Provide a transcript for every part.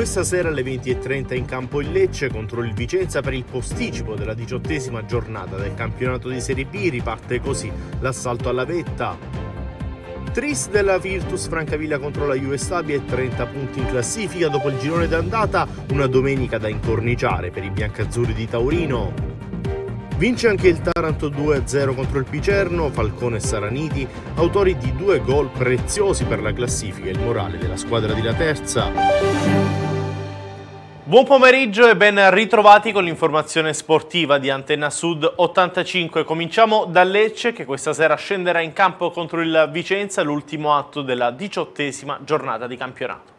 Questa sera alle 20.30 in campo il Lecce contro il Vicenza per il posticipo della diciottesima giornata del campionato di Serie B riparte così l'assalto alla vetta. Tris della Virtus Francavilla contro la Juve Stabia e 30 punti in classifica dopo il girone d'andata, una domenica da incorniciare per i biancazzurri di Taurino. Vince anche il Taranto 2-0 contro il Picerno, Falcone e Saraniti, autori di due gol preziosi per la classifica e il morale della squadra di La Terza. Buon pomeriggio e ben ritrovati con l'informazione sportiva di Antenna Sud 85. Cominciamo da Lecce che questa sera scenderà in campo contro il Vicenza, l'ultimo atto della diciottesima giornata di campionato.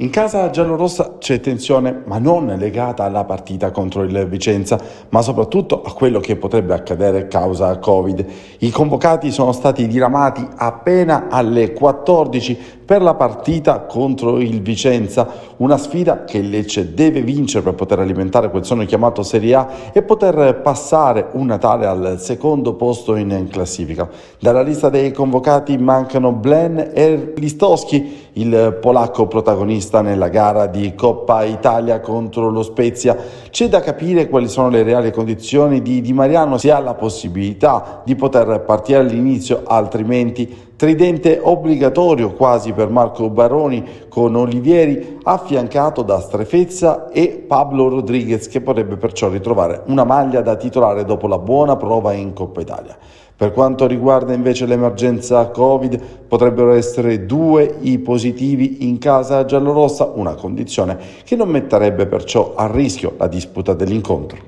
In casa giallorossa c'è tensione, ma non legata alla partita contro il Vicenza, ma soprattutto a quello che potrebbe accadere causa Covid. I convocati sono stati diramati appena alle 14 per la partita contro il Vicenza, una sfida che il Lecce deve vincere per poter alimentare quel sonno chiamato Serie A e poter passare un Natale al secondo posto in classifica. Dalla lista dei convocati mancano Blen e Listoschi, il polacco protagonista protagonista nella gara di Coppa Italia contro lo Spezia. C'è da capire quali sono le reali condizioni di Di Mariano, se ha la possibilità di poter partire all'inizio, altrimenti tridente obbligatorio quasi per Marco Baroni con Olivieri affiancato da Strefezza e Pablo Rodriguez che potrebbe perciò ritrovare una maglia da titolare dopo la buona prova in Coppa Italia. Per quanto riguarda invece l'emergenza Covid, potrebbero essere due i positivi in casa giallorossa, una condizione che non metterebbe perciò a rischio la disputa dell'incontro.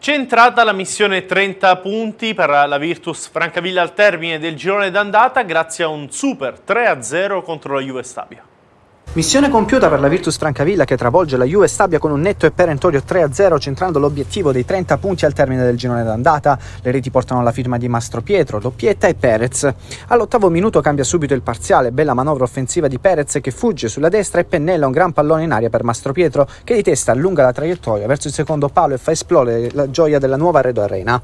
Centrata la missione 30 punti per la Virtus Francavilla al termine del girone d'andata grazie a un super 3-0 contro la Juve Stabia. Missione compiuta per la Virtus Francavilla che travolge la Juve Stabia con un netto e perentorio 3-0 centrando l'obiettivo dei 30 punti al termine del girone d'andata. Le reti portano la firma di Mastro Pietro, doppietta e Perez. All'ottavo minuto cambia subito il parziale, bella manovra offensiva di Perez che fugge sulla destra e pennella un gran pallone in aria per Mastro Pietro che di testa allunga la traiettoria verso il secondo palo e fa esplodere la gioia della nuova Redo Arena.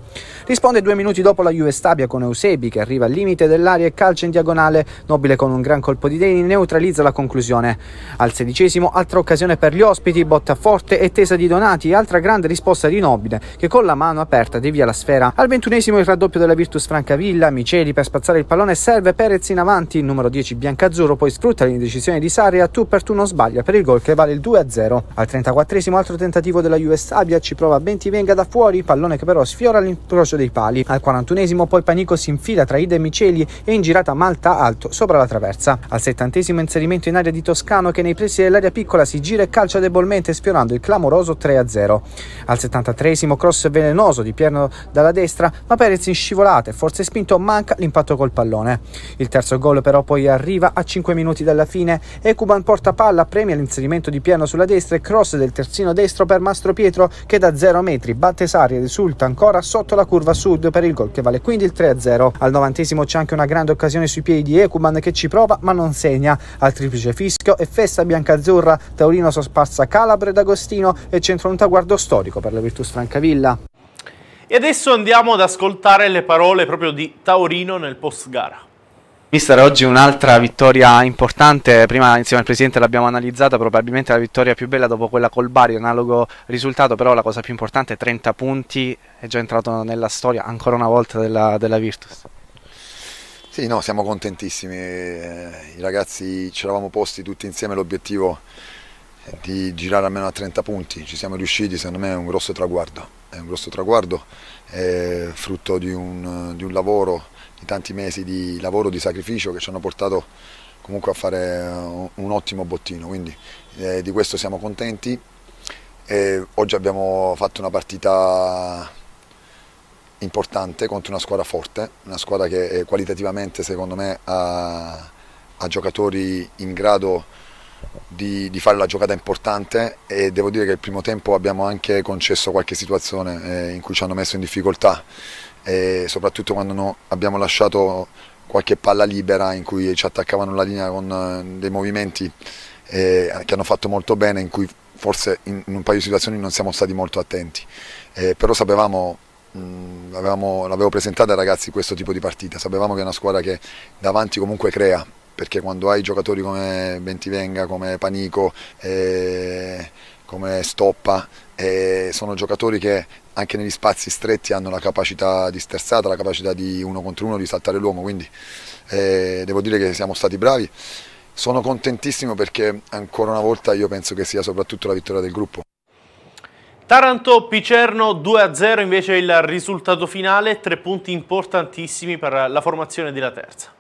Risponde due minuti dopo la Juve Stabia con Eusebi che arriva al limite dell'aria e calcia in diagonale, nobile con un gran colpo di deni neutralizza la conclusione. Al sedicesimo, altra occasione per gli ospiti, botta forte e tesa di Donati, altra grande risposta di Nobile, che con la mano aperta devia la sfera. Al ventunesimo, il raddoppio della Virtus Francavilla, Miceli per spazzare il pallone, serve Perez in avanti, il numero 10 Biancazzurro poi sfrutta l'indecisione di Saria, tu per tu non sbaglia per il gol che vale il 2-0. Al 34esimo, altro tentativo della US Abia, ci prova Bentivenga da fuori, pallone che però sfiora l'incrocio dei pali. Al 41esimo, poi Panico si infila tra Ida e Miceli e in girata Malta alto sopra la traversa. Al 70esimo, inserimento in area di Toscana Lucano che nei pressi dell'area piccola si gira e calcia debolmente sfiorando il clamoroso 3-0. Al 73esimo cross velenoso di Pierno dalla destra, ma Perez in scivolata e forse spinto manca l'impatto col pallone. Il terzo gol però poi arriva a 5 minuti dalla fine e Cuban porta palla, premia l'inserimento di Pierno sulla destra e cross del terzino destro per Mastro Pietro che da 0 metri batte Sari e risulta ancora sotto la curva sud per il gol che vale quindi il 3-0. Al 90 esimo c'è anche una grande occasione sui piedi di Ecuman che ci prova ma non segna. Al triplice fischio Calcio e festa biancazzurra. Taurino sospazza Calabre d'Agostino e Centro un traguardo storico per la Virtus Francavilla. E adesso andiamo ad ascoltare le parole proprio di Taurino nel post gara. Mister, oggi un'altra vittoria importante, prima insieme al Presidente l'abbiamo analizzata, probabilmente la vittoria più bella dopo quella col Bari, analogo risultato, però la cosa più importante è 30 punti, è già entrato nella storia ancora una volta della, della Virtus. Sì, no, siamo contentissimi, eh, i ragazzi ci eravamo posti tutti insieme l'obiettivo di girare almeno a 30 punti, ci siamo riusciti, secondo me è un grosso traguardo, è un grosso traguardo, è frutto di un, di un lavoro, di tanti mesi di lavoro, di sacrificio che ci hanno portato comunque a fare un, ottimo bottino, quindi eh, di questo siamo contenti. E eh, oggi abbiamo fatto una partita importante contro una squadra forte, una squadra che eh, qualitativamente secondo me ha, ha giocatori in grado di, di, fare la giocata importante e devo dire che il primo tempo abbiamo anche concesso qualche situazione eh, in cui ci hanno messo in difficoltà, e soprattutto quando no, abbiamo lasciato qualche palla libera in cui ci attaccavano la linea con eh, dei movimenti eh, che hanno fatto molto bene, in cui forse in, in, un paio di situazioni non siamo stati molto attenti, eh, però sapevamo Mm, l'avevo presentata ai ragazzi questo tipo di partita, sapevamo che è una squadra che davanti comunque crea, perché quando hai giocatori come Bentivenga, come Panico, eh, come Stoppa, eh, sono giocatori che anche negli spazi stretti hanno la capacità di sterzata, la capacità di uno contro uno, di saltare l'uomo, quindi eh, devo dire che siamo stati bravi. Sono contentissimo perché ancora una volta io penso che sia soprattutto la vittoria del gruppo. Taranto Picerno 2-0 invece il risultato finale, tre punti importantissimi per la formazione della terza.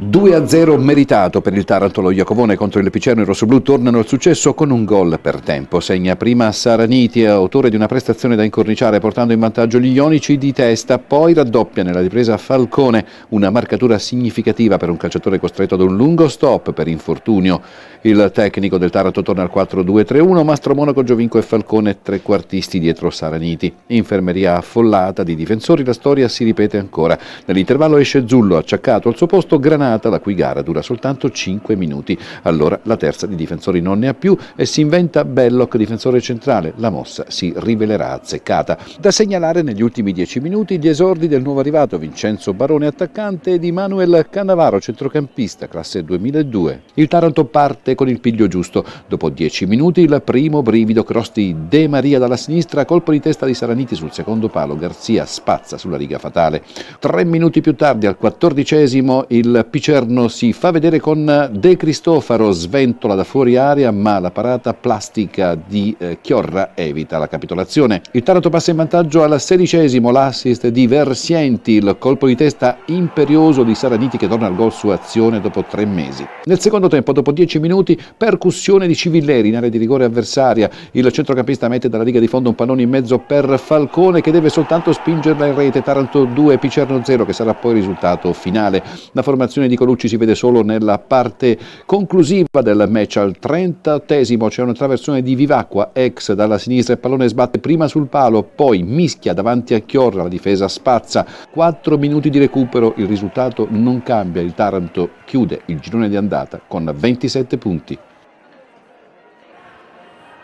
2-0 meritato per il Taranto, lo Iacovone contro il Picerno, il rossoblù tornano al successo con un gol per tempo. Segna prima Saraniti, autore di una prestazione da incorniciare portando in vantaggio gli ionici di testa, poi raddoppia nella ripresa Falcone, una marcatura significativa per un calciatore costretto ad un lungo stop per infortunio. Il tecnico del Taranto torna al 4-2-3-1, Mastro Monaco, Giovinco e Falcone, trequartisti dietro Saraniti. Infermeria affollata di difensori, la storia si ripete ancora. Nell'intervallo esce Zullo, acciaccato al suo posto, Granata campionata, la cui gara dura soltanto 5 minuti. Allora la terza di difensori non ne ha più e si inventa Belloc, difensore centrale. La mossa si rivelerà azzeccata. Da segnalare negli ultimi 10 minuti gli esordi del nuovo arrivato Vincenzo Barone, attaccante, e di Manuel Cannavaro, centrocampista, classe 2002. Il Taranto parte con il piglio giusto. Dopo 10 minuti il primo brivido cross di De Maria dalla sinistra, colpo di testa di Saraniti sul secondo palo, Garzia spazza sulla riga fatale. Tre minuti più tardi, al quattordicesimo, il piglio Picerno si fa vedere con De Cristofaro, sventola da fuori aria, ma la parata plastica di eh, Chiorra evita la capitolazione. Il Taranto passa in vantaggio al sedicesimo, l'assist di Versienti, il colpo di testa imperioso di Saraditi che torna al gol su azione dopo tre mesi. Nel secondo tempo, dopo dieci minuti, percussione di Civilleri in area di rigore avversaria. Il centrocampista mette dalla riga di fondo un pallone in mezzo per Falcone che deve soltanto spingerla in rete. Taranto 2, Picerno 0 che sarà poi il risultato finale. La formazione di Colucci si vede solo nella parte conclusiva del match al 30 c'è una traversone di Vivacqua, ex dalla sinistra il pallone sbatte prima sul palo, poi mischia davanti a Chiorra, la difesa spazza, 4 minuti di recupero, il risultato non cambia, il Taranto chiude il girone di andata con 27 punti.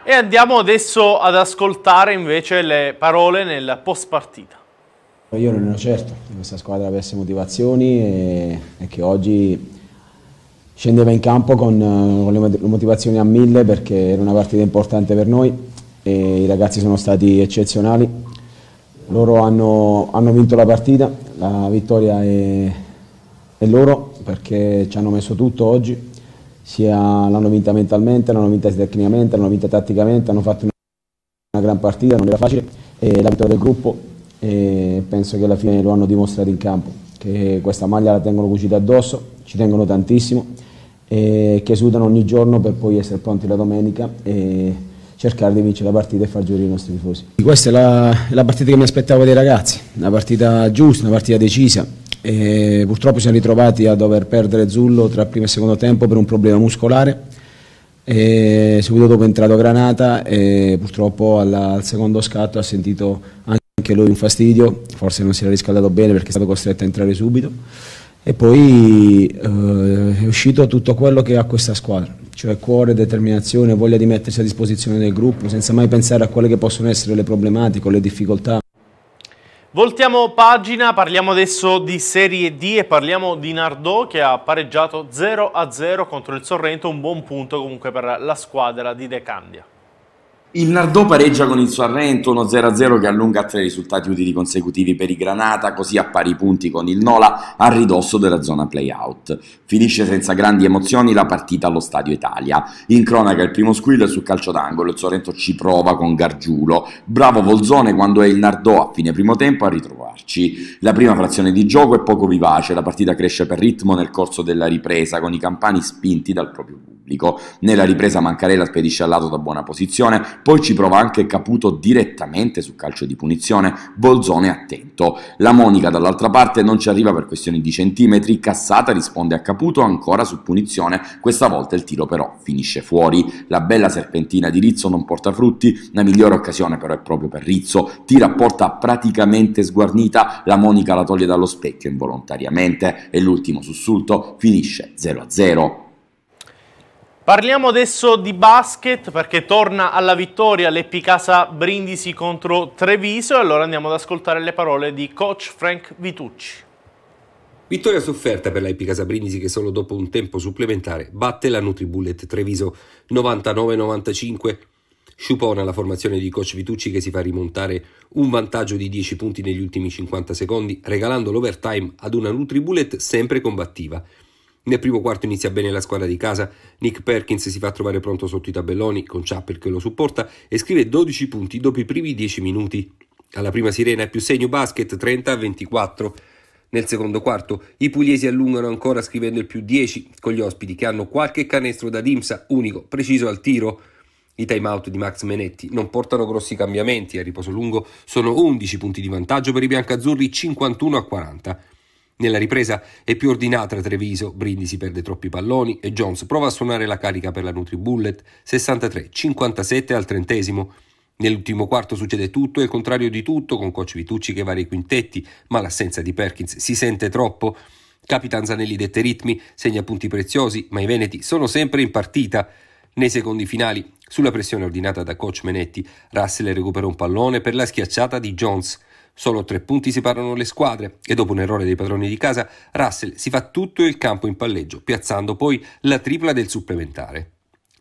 E andiamo adesso ad ascoltare invece le parole nel post partita. Io non ero certo che questa squadra avesse motivazioni e, e che oggi scendeva in campo con, con, le motivazioni a mille perché era una partita importante per noi e i ragazzi sono stati eccezionali. Loro hanno, hanno vinto la partita, la vittoria è, è loro perché ci hanno messo tutto oggi, sia l'hanno vinta mentalmente, l'hanno vinta tecnicamente, l'hanno vinta tatticamente, hanno fatto una, una gran partita, non era facile, e la vittoria del gruppo e penso che alla fine lo hanno dimostrato in campo, che questa maglia la tengono cucita addosso, ci tengono tantissimo e che sudano ogni giorno per poi essere pronti la domenica e cercare di vincere la partita e far giurire i nostri tifosi. Questa è la, la partita che mi aspettavo dei ragazzi, una partita giusta, una partita decisa. E purtroppo siamo ritrovati a dover perdere Zullo tra primo e secondo tempo per un problema muscolare e subito dopo è entrato Granata e purtroppo alla, al secondo scatto ha sentito anche anche lui un fastidio, forse non si era riscaldato bene perché è stato costretto a entrare subito e poi eh, è uscito tutto quello che ha questa squadra, cioè cuore, determinazione, voglia di mettersi a disposizione del gruppo senza mai pensare a quelle che possono essere le problematiche o le difficoltà. Voltiamo pagina, parliamo adesso di Serie D e parliamo di Nardò che ha pareggiato 0-0 contro il Sorrento, un buon punto comunque per la squadra di De Candia. Il Nardò pareggia con il Sorrento 1-0-0 che allunga a tre risultati utili consecutivi per i Granata, così a pari punti con il Nola a ridosso della zona play-out. Finisce senza grandi emozioni la partita allo Stadio Italia. In cronaca il primo squillo è sul calcio d'angolo, il Sorrento ci prova con Gargiulo. Bravo Volzone quando è il Nardò a fine primo tempo a ritrovarci. La prima frazione di gioco è poco vivace, la partita cresce per ritmo nel corso della ripresa con i campani spinti dal proprio pubblico. Nella ripresa Mancarella spedisce al lato da buona posizione poi ci prova anche Caputo direttamente su calcio di punizione, Bolzone attento. La Monica dall'altra parte non ci arriva per questioni di centimetri, Cassata risponde a Caputo ancora su punizione, questa volta il tiro però finisce fuori. La bella serpentina di Rizzo non porta frutti, la migliore occasione però è proprio per Rizzo, tira a porta praticamente sguarnita, la Monica la toglie dallo specchio involontariamente e l'ultimo sussulto finisce 0-0. Parliamo adesso di basket perché torna alla vittoria l'Epicasa Brindisi contro Treviso e allora andiamo ad ascoltare le parole di coach Frank Vitucci. Vittoria sofferta per l'Epicasa Brindisi che solo dopo un tempo supplementare batte la Nutribullet Treviso 99-95. Sciupona la formazione di coach Vitucci che si fa rimontare un vantaggio di 10 punti negli ultimi 50 secondi regalando l'overtime ad una Nutribullet sempre combattiva. Nel primo quarto inizia bene la squadra di casa, Nick Perkins si fa trovare pronto sotto i tabelloni con Chappell che lo supporta e scrive 12 punti dopo i primi 10 minuti. Alla prima sirena è più segno basket 30-24. Nel secondo quarto i pugliesi allungano ancora scrivendo il più 10 con gli ospiti che hanno qualche canestro da Dimsa, unico, preciso al tiro. I timeout di Max Menetti non portano grossi cambiamenti, a riposo lungo sono 11 punti di vantaggio per i biancazzurri 51 a 40. Nella ripresa è più ordinata Treviso, Brindisi perde troppi palloni e Jones prova a suonare la carica per la Nutribullet 63-57 al trentesimo. Nell'ultimo quarto succede tutto e il contrario di tutto con coach Vitucci che varia i quintetti, ma l'assenza di Perkins si sente troppo. Capitan Zanelli dette ritmi, segna punti preziosi, ma i Veneti sono sempre in partita. Nei secondi finali, sulla pressione ordinata da coach Menetti, Russell recupera un pallone per la schiacciata di Jones. Solo tre punti separano le squadre e dopo un errore dei padroni di casa, Russell si fa tutto il campo in palleggio, piazzando poi la tripla del supplementare.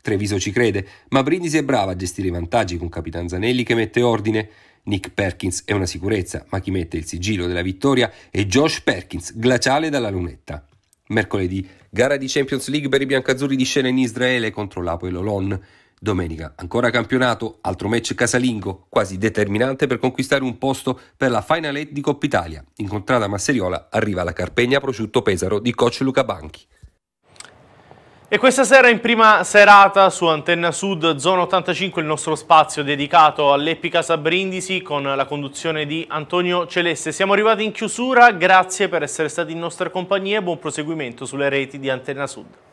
Treviso ci crede, ma Brindisi è brava a gestire i vantaggi con Capitan Zanelli che mette ordine. Nick Perkins è una sicurezza, ma chi mette il sigillo della vittoria è Josh Perkins, glaciale dalla lunetta. Mercoledì, gara di Champions League per i biancazzurri di scena in Israele contro l'Apo e l'Olon. Domenica ancora campionato, altro match casalingo, quasi determinante per conquistare un posto per la Final 8 di Coppa Italia. Incontrata Masseriola arriva la Carpegna Prosciutto Pesaro di coach Luca Banchi. E questa sera in prima serata su Antenna Sud, zona 85, il nostro spazio dedicato all'Epica Sabrindisi con la conduzione di Antonio Celeste. Siamo arrivati in chiusura, grazie per essere stati in nostra compagnia e buon proseguimento sulle reti di Antenna Sud.